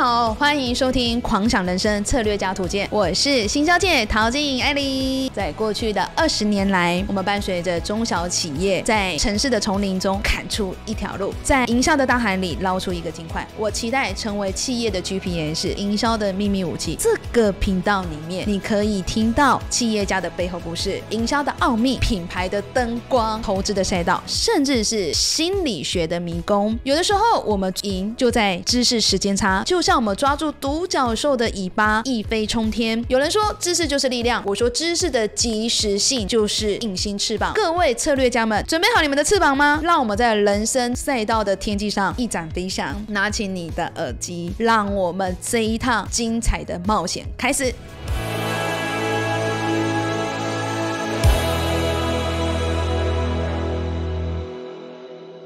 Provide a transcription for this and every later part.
好，欢迎收听《狂想人生策略家图鉴》，我是新销界陶静艾丽。在过去的二十年来，我们伴随着中小企业在城市的丛林中砍出一条路，在营销的大海里捞出一个金块。我期待成为企业的 GPA 是营销的秘密武器。这个频道里面，你可以听到企业家的背后故事、营销的奥秘、品牌的灯光、投资的赛道，甚至是心理学的迷宫。有的时候，我们赢就在知识时间差，就像。我们抓住独角兽的尾巴一飞冲天。有人说知识就是力量，我说知识的及时性就是隐形翅膀。各位策略家们，准备好你们的翅膀吗？让我们在人生赛道的天际上一展飞翔。拿起你的耳机，让我们这一趟精彩的冒险开始。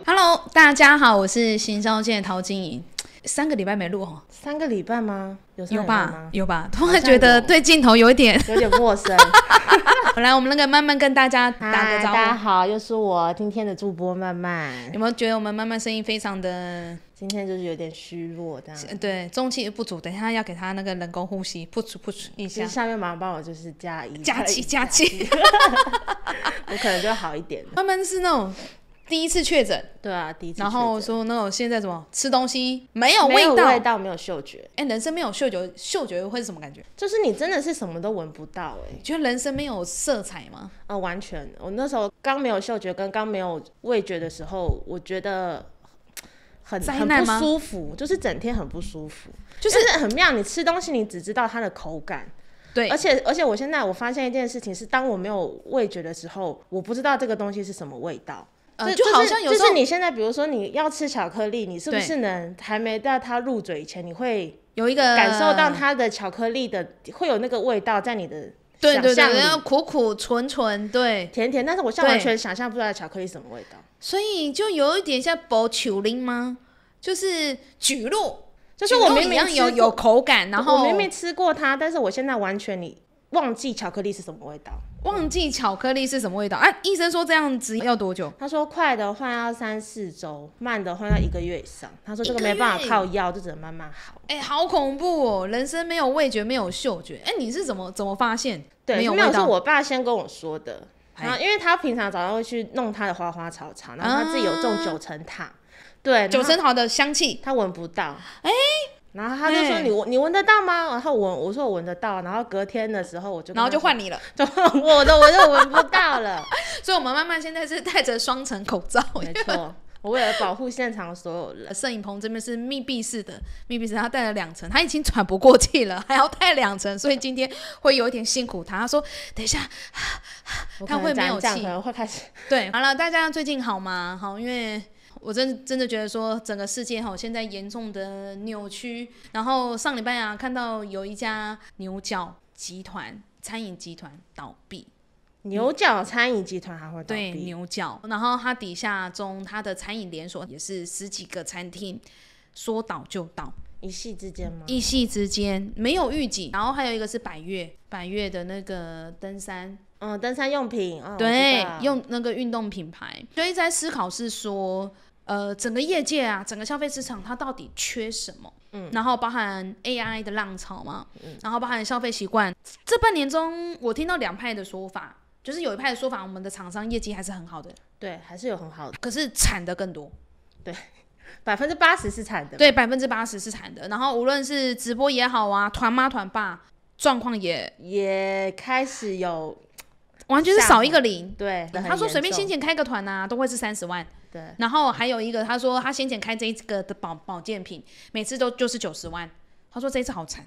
Hello，大家好，我是新商的陶晶莹。三个礼拜没录哦，三个礼拜吗？有吧，有吧。突然觉得对镜头有一点有点陌生。本 来我们那个慢慢跟大家打个招呼，大家好，又是我今天的主播慢慢。有没有觉得我们慢慢声音非常的？今天就是有点虚弱的，对，中气不足，等一下要给他那个人工呼吸噗 u 噗 h 一下。下面麻烦帮我就是加一加气，加气。我可能就好一点。慢慢是那种。第一次确诊，对啊，第一次。然后说，那种现在什么吃东西没有味道，没有味道，没有嗅觉。哎，人生没有嗅觉，嗅觉会是什么感觉？就是你真的是什么都闻不到。哎，觉得人生没有色彩吗？啊，完全。我那时候刚没有嗅觉，跟刚没有味觉的时候，我觉得很很不舒服，就是整天很不舒服，就是很妙。你吃东西，你只知道它的口感。对，而且而且，我现在我发现一件事情是，当我没有味觉的时候，我不知道这个东西是什么味道。呃，就好像有，就是你现在比如说你要吃巧克力，你是不是能还没到它入嘴以前，你会有一个感受到它的巧克力的，会有那个味道在你的想象里苦苦、纯纯，对，甜甜。但是我现在完全想象不出来巧克力什么味道，所以就有一点像薄球林吗？就是橘露，就是我明明有有口感，然后我明明吃过它，但是我现在完全你忘记巧克力是什么味道。忘记巧克力是什么味道？哎，医生说这样子要多久？他说快的话要三四周，慢的话要一个月以上。他说这个没办法靠药，就只能慢慢好。哎，好恐怖哦！人生没有味觉，没有嗅觉。哎，你是怎么怎么发现？没有，没有是我爸先跟我说的。后，因为他平常早上会去弄他的花花草草，然后他自己有种九层塔，对，九层塔的香气他闻不到。哎。然后他就说：“你闻，你闻得到吗？”然后我我说我闻得到。然后隔天的时候我就然后就换你了，怎我的我就闻不到了？所以，我们妈妈现在是戴着双层口罩。没错，我为了保护现场的所有人，摄影棚这边是密闭式的，密闭式她戴了两层，她已经喘不过气了，还要戴两层，所以今天会有一点辛苦。她她说等一下，她会没有气，会开始对。好了，大家最近好吗？好，因为。我真真的觉得说，整个世界哈现在严重的扭曲。然后上礼拜啊，看到有一家牛角集团餐饮集团倒闭，牛角餐饮集团还会倒对，牛角，然后它底下中它的餐饮连锁也是十几个餐厅，说倒就倒，一系之间吗？一系之间没有预警。然后还有一个是百越，百越的那个登山，嗯，登山用品，对，用那个运动品牌。所以在思考是说。呃，整个业界啊，整个消费市场，它到底缺什么？嗯，然后包含 AI 的浪潮嘛，嗯，然后包含消费习惯。这半年中，我听到两派的说法，就是有一派的说法，我们的厂商业绩还是很好的，对，还是有很好的，可是惨的更多，对，百分之八十是惨的，对，百分之八十是惨的。然后无论是直播也好啊，团妈团爸状况也也开始有，完全是少一个零，对，他说随便先情开个团啊，都会是三十万。对，然后还有一个，他说他先前开这一个的保保健品，每次都就是九十万，他说这次好惨，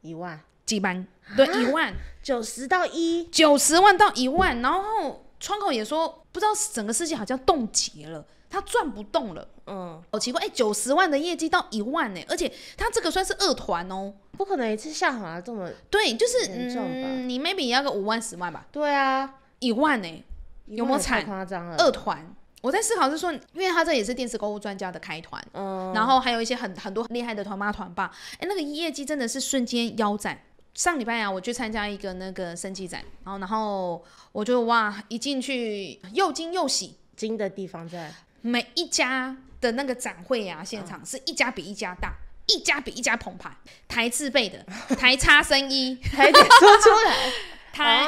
一万几班对，一万九十到一九十万到一万，然后窗口也说不知道整个世界好像冻结了，他转不动了，嗯，好奇怪哎，九十万的业绩到一万呢？而且他这个算是二团哦，不可能一次下滑这么对，就是嗯，你 maybe 要个五万十万吧，对啊，一万呢？有没惨夸张了二团。我在思考是说，因为他这也是电视购物专家的开团，嗯，然后还有一些很很多厉害的团妈团爸，哎，那个业绩真的是瞬间腰斩。上礼拜啊，我去参加一个那个升级展，然后然后我就哇，一进去又惊又喜。惊的地方在每一家的那个展会呀现场，是一家比一家大，一家比一家捧盘。台自备的台差生声台说出来 台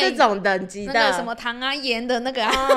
这种等级的什么糖啊盐的那个啊。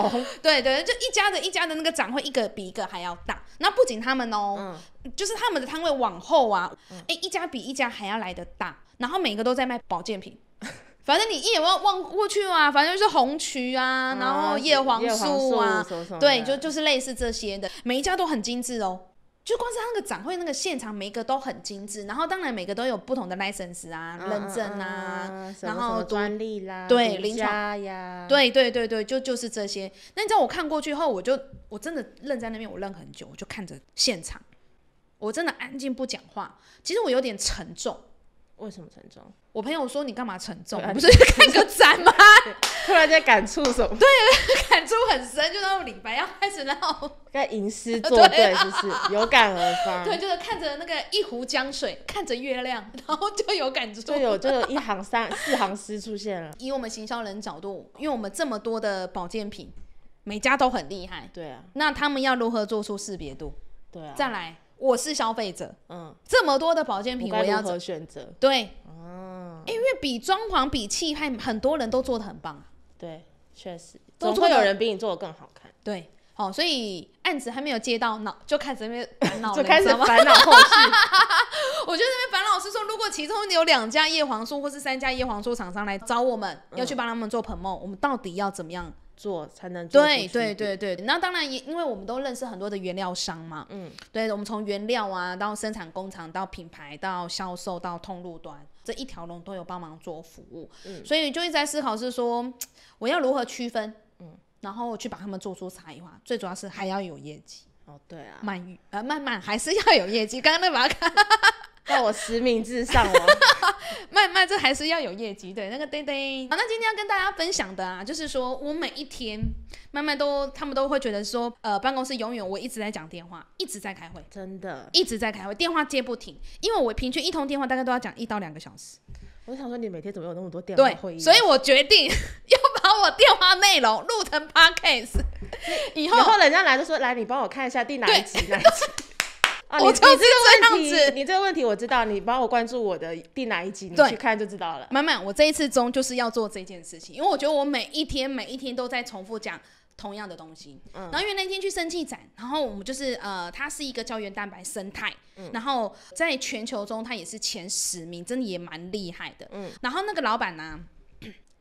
对对，就一家的一家的那个展会，一个比一个还要大。那不仅他们哦，就是他们的摊位往后啊，哎，一家比一家还要来的大。然后每个都在卖保健品，反正你一眼望望过去啊，反正就是红曲啊，然后叶黄素啊，对，就就是类似这些的，每一家都很精致哦。就光是那个展会那个现场，每个都很精致，然后当然每个都有不同的 license 啊、认证啊，然后专利啦、对临床呀，对对对对，就就是这些。那你知道我看过去后，我就我真的愣在那边，我愣很久，我就看着现场，我真的安静不讲话，其实我有点沉重。为什么沉重？我朋友说你干嘛沉重？不是看个展吗？突然间感触什么？对，感触很深。就那种李白要开始，那种在吟诗作 对，是不是有感而发？对，就是看着那个一壶江水，看着月亮，然后就有感触，就有就有一行三四行诗出现了。以我们行销人角度，因为我们这么多的保健品，每家都很厉害，对啊。那他们要如何做出识别度？对啊。再来。我是消费者，嗯，这么多的保健品，我要怎么选择？对，嗯，因为比装潢、比气派，很多人都做的很棒。对，确实，总会有人比你做的更好看。对，好，所以案子还没有接到，脑就开始那边，就开始 烦恼后续。我觉得那边。果其中有两家叶黄素，或是三家叶黄素厂商来找我们，要去帮他们做盆梦，我们到底要怎么样做才能？对对对对。那当然也因为我们都认识很多的原料商嘛，嗯，对，我们从原料啊，到生产工厂，到品牌，到销售，到通路端，这一条龙都有帮忙做服务。嗯，所以就一直在思考是说，我要如何区分？嗯，然后去把他们做出差异化，最主要是还要有业绩。哦，对啊，慢遇呃慢慢还是要有业绩。刚刚那把卡。要我实名制上网，卖卖这还是要有业绩对。那个叮叮。好，那今天要跟大家分享的啊，就是说我每一天，慢慢都他们都会觉得说，呃，办公室永远我一直在讲电话，一直在开会，真的，一直在开会，电话接不停，因为我平均一通电话大概都要讲一到两个小时。我想说，你每天怎么有那么多电话会议？所以我决定 要把我电话内容录成 podcast，以后以后人家来都说来，你帮我看一下第哪一集，哪一集。啊，你是这个问题，你这个问题我知道，你帮我关注我的第哪一集，你去看就知道了。满满，我这一次中就是要做这件事情，因为我觉得我每一天每一天都在重复讲同样的东西。嗯。然后因为那天去生气展，然后我们就是呃，它是一个胶原蛋白生态，然后在全球中它也是前十名，真的也蛮厉害的。嗯。然后那个老板呢，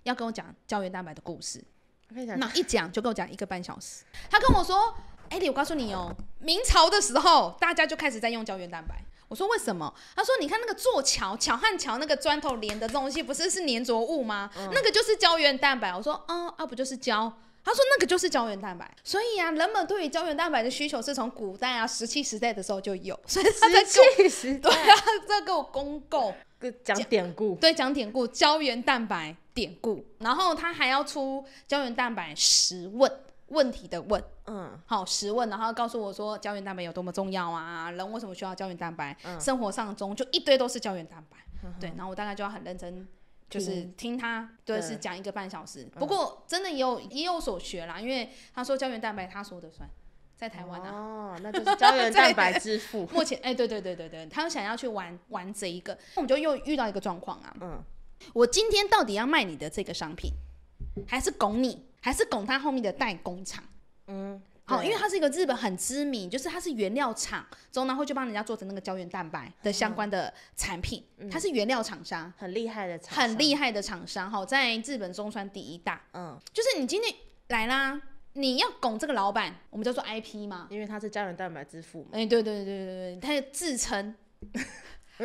要跟我讲胶原蛋白的故事，那一讲就跟我讲一个半小时。他跟我说。哎，我告诉你哦，明朝的时候，大家就开始在用胶原蛋白。我说为什么？他说你看那个做桥，桥和桥那个砖头连的东西，不是是粘着物吗？那个就是胶原蛋白。我说啊啊，不就是胶？他说那个就是胶原蛋白。所以啊，人们对于胶原蛋白的需求是从古代啊，石器时代的时候就有。所以石器时代？对啊，在给我公购，讲典故。对，讲典故，胶原蛋白典故。然后他还要出胶原蛋白十问。问题的问，嗯，好，十问，然后告诉我说胶原蛋白有多么重要啊，人为什么需要胶原蛋白？生活上中就一堆都是胶原蛋白，对，然后我大概就要很认真，就是听他，对，是讲一个半小时。不过真的也有也有所学啦，因为他说胶原蛋白他说的算，在台湾啊，哦，那就是胶原蛋白之父。目 前，哎，对对对对对，他想要去玩玩这一个，我们就又遇到一个状况啊，嗯，我今天到底要卖你的这个商品？还是拱你，还是拱他后面的代工厂，嗯，好，因为它是一个日本很知名，就是它是原料厂，之后然后就帮人家做成那个胶原蛋白的相关的产品，它是原料厂商，很厉害的厂，很厉害的厂商，好，在日本中川第一大，嗯，就是你今天来啦，你要拱这个老板，我们叫做 IP 嘛，因为他是胶原蛋白之父嘛，哎，对对对对对，他自称。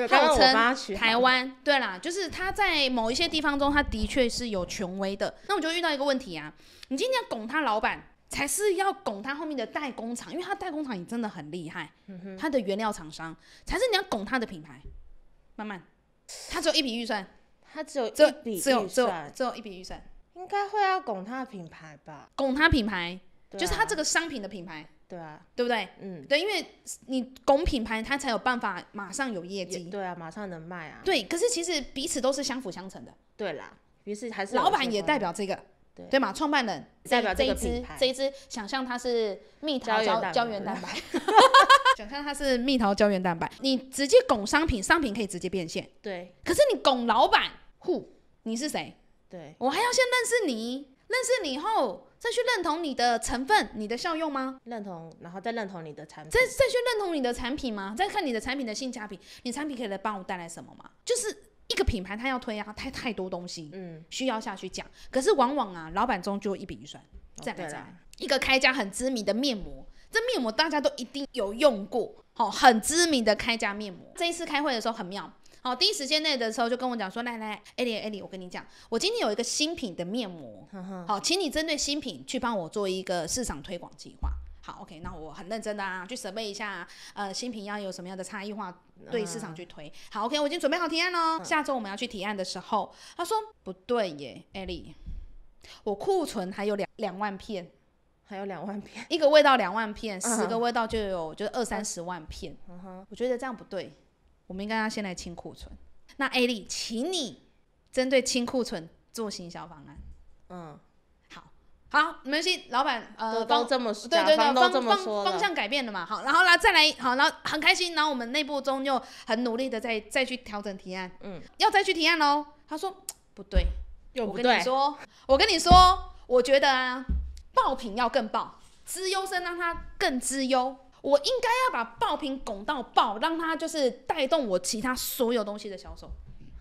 号有称台湾，对啦，就是他在某一些地方中，他的确是有权威的。那我就遇到一个问题啊，你今天要拱他老板，才是要拱他后面的代工厂，因为他代工厂也真的很厉害。他的原料厂商才是你要拱他的品牌。慢慢，他只有一笔预算，他只有一笔，只只只只有一笔预算，应该会要拱他的品牌吧？拱他品牌，就是他这个商品的品牌。对啊，对不对？嗯，对，因为你拱品牌，它才有办法马上有业绩。对啊，马上能卖啊。对，可是其实彼此都是相辅相成的。对啦，于是还是老板也代表这个，对嘛？创办人代表这个品这一支想象它是蜜桃胶胶原蛋白，想象它是蜜桃胶原蛋白，你直接拱商品，商品可以直接变现。对，可是你拱老板，Who？你是谁？对我还要先认识你，认识你后。再去认同你的成分，你的效用吗？认同，然后再认同你的产品，再再去认同你的产品吗？再看你的产品的性价比，你产品可以帮我带来什么吗？就是一个品牌，它要推啊，太太多东西，嗯，需要下去讲。可是往往啊，老板中就一笔预算，再来再来，一个开家很知名的面膜，这面膜大家都一定有用过，好，很知名的开家面膜。这一次开会的时候很妙。哦，第一时间内的时候就跟我讲说，来来，Ali Ali，我跟你讲，我今天有一个新品的面膜，好，请你针对新品去帮我做一个市场推广计划。好，OK，那我很认真的啊，去准备一下，呃，新品要有什么样的差异化，对市场去推。好，OK，我已经准备好提案了。下周我们要去提案的时候，他说不对耶，Ali，我库存还有两两万片，还有两万片，一个味道两万片，十个味道就有就是二三十万片。嗯哼，我觉得这样不对。我们应该要先来清库存。那艾丽，请你针对清库存做行销方案。嗯，好，好，你们老板呃方这么说，对对对，方方方向改变了嘛？好，然后呢再来，好，然后很开心，然后我们内部中又很努力的再再去调整提案。嗯，要再去提案喽。他说不对，又不对。说，我跟你说，我觉得啊，爆品要更爆，资优生让他更资优。我应该要把爆品拱到爆，让它就是带动我其他所有东西的销售。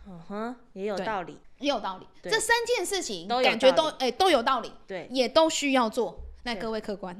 嗯哼，也有道理，也有道理。这三件事情感觉都哎都有道理，对，也都需要做。那各位客官，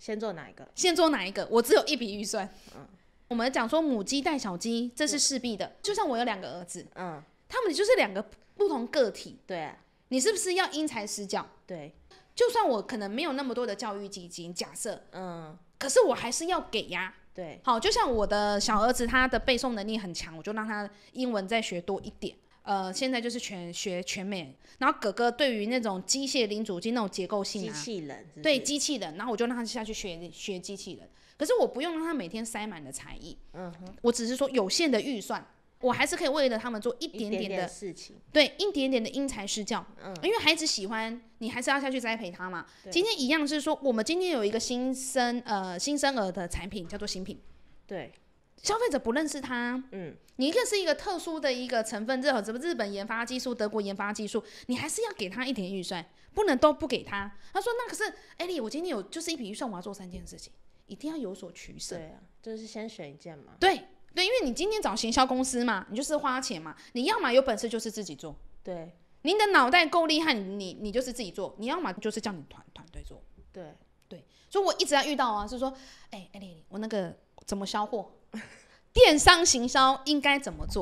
先做哪一个？先做哪一个？我只有一笔预算。嗯，我们讲说母鸡带小鸡，这是势必的。就像我有两个儿子，嗯，他们就是两个不同个体，对。你是不是要因材施教？对。就算我可能没有那么多的教育基金，假设，嗯。可是我还是要给呀，对，好，就像我的小儿子，他的背诵能力很强，我就让他英文再学多一点。呃，现在就是全学全美，然后哥哥对于那种机械、零组件那种结构性，机器人，对，机器人，然后我就让他下去学学机器人。可是我不用让他每天塞满了才艺，嗯哼，我只是说有限的预算。我还是可以为了他们做一点点的事情，对，一点点的因材施教，嗯，因为孩子喜欢，你还是要下去栽培他嘛。今天一样是说，我们今天有一个新生呃新生儿的产品叫做新品，对，消费者不认识它，嗯，你一个是一个特殊的一个成分，这种什么日本研发技术、德国研发技术，你还是要给他一点预算，不能都不给他。他说那可是艾丽，我今天有就是一笔预算，我要做三件事情，一定要有所取舍，对啊，就是先选一件嘛，对。对，因为你今天找行销公司嘛，你就是花钱嘛。你要嘛有本事就是自己做，对，你的脑袋够厉害，你你就是自己做。你要嘛就是叫你团团队做，对对。所以我一直在遇到啊，是说，哎，艾丽，我那个怎么销货？电商行销应该怎么做？